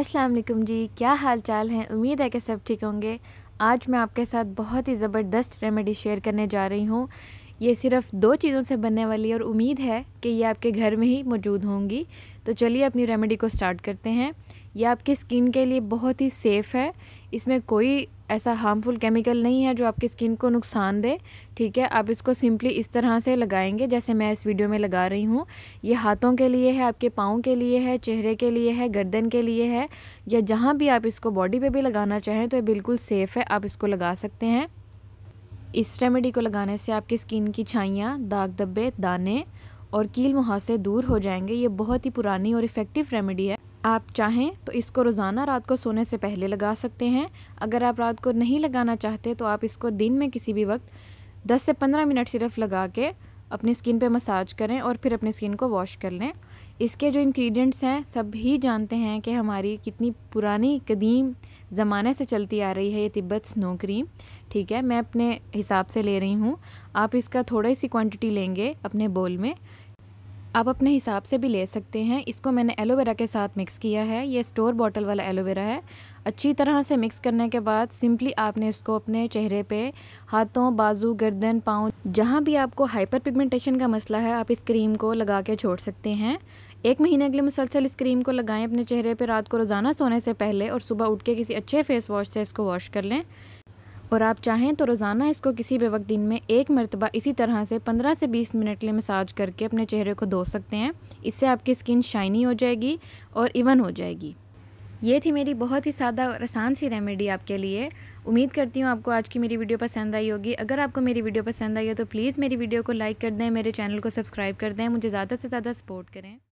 अस्सलाम वालेकुम जी क्या हाल चाल हैं उम्मीद है कि सब ठीक होंगे आज मैं आपके साथ बहुत ही ज़बरदस्त रेमेडी शेयर करने जा रही हूँ ये सिर्फ दो चीज़ों से बनने वाली है और उम्मीद है कि ये आपके घर में ही मौजूद होंगी तो चलिए अपनी रेमेडी को स्टार्ट करते हैं यह आपकी स्किन के लिए बहुत ही सेफ़ है इसमें कोई ऐसा हार्मफुल केमिकल नहीं है जो आपकी स्किन को नुकसान दे ठीक है आप इसको सिंपली इस तरह से लगाएंगे जैसे मैं इस वीडियो में लगा रही हूँ ये हाथों के लिए है आपके पाँव के लिए है चेहरे के लिए है गर्दन के लिए है या जहाँ भी आप इसको बॉडी पे भी लगाना चाहें तो ये बिल्कुल सेफ़ है आप इसको लगा सकते हैं इस रेमेडी को लगाने से आपकी स्किन की छाइयाँ दाग धब्बे दाने और कील मुहासे दूर हो जाएंगे ये बहुत ही पुरानी और इफ़ेक्टिव रेमेडी है आप चाहें तो इसको रोज़ाना रात को सोने से पहले लगा सकते हैं अगर आप रात को नहीं लगाना चाहते तो आप इसको दिन में किसी भी वक्त 10 से 15 मिनट सिर्फ लगा के अपनी स्किन पे मसाज करें और फिर अपनी स्किन को वॉश कर लें इसके जो इंग्रेडिएंट्स हैं सब ही जानते हैं कि हमारी कितनी पुरानी कदीम ज़माने से चलती आ रही है ये तिब्बत स्नो क्रीम ठीक है मैं अपने हिसाब से ले रही हूँ आप इसका थोड़ी सी क्वांटिटी लेंगे अपने बोल में आप अपने हिसाब से भी ले सकते हैं इसको मैंने एलोवेरा के साथ मिक्स किया है ये स्टोर बॉटल वाला एलोवेरा है अच्छी तरह से मिक्स करने के बाद सिंपली आपने इसको अपने चेहरे पे हाथों बाजू गर्दन पाँव जहाँ भी आपको हाइपर पिगमेंटेशन का मसला है आप इस क्रीम को लगा के छोड़ सकते हैं एक महीने के लिए मुसलसल इस क्रीम को लगाएं अपने चेहरे पर रात को रोज़ाना सोने से पहले और सुबह उठ के किसी अच्छे फेस वॉश से इसको वॉश कर लें और आप चाहें तो रोज़ाना इसको किसी भी वक्त दिन में एक मरतबा इसी तरह से 15 से 20 मिनट के लिए मसाज करके अपने चेहरे को धो सकते हैं इससे आपकी स्किन शाइनी हो जाएगी और इवन हो जाएगी ये थी मेरी बहुत ही सादा और आसान सी रेमेडी आपके लिए उम्मीद करती हूँ आपको आज की मेरी वीडियो पसंद आई होगी अगर आपको मेरी वीडियो पसंद आई हो तो प्लीज़ मेरी वीडियो को लाइक कर दें मेरे चैनल को सब्सक्राइब कर दें मुझे ज़्यादा से ज़्यादा सपोर्ट करें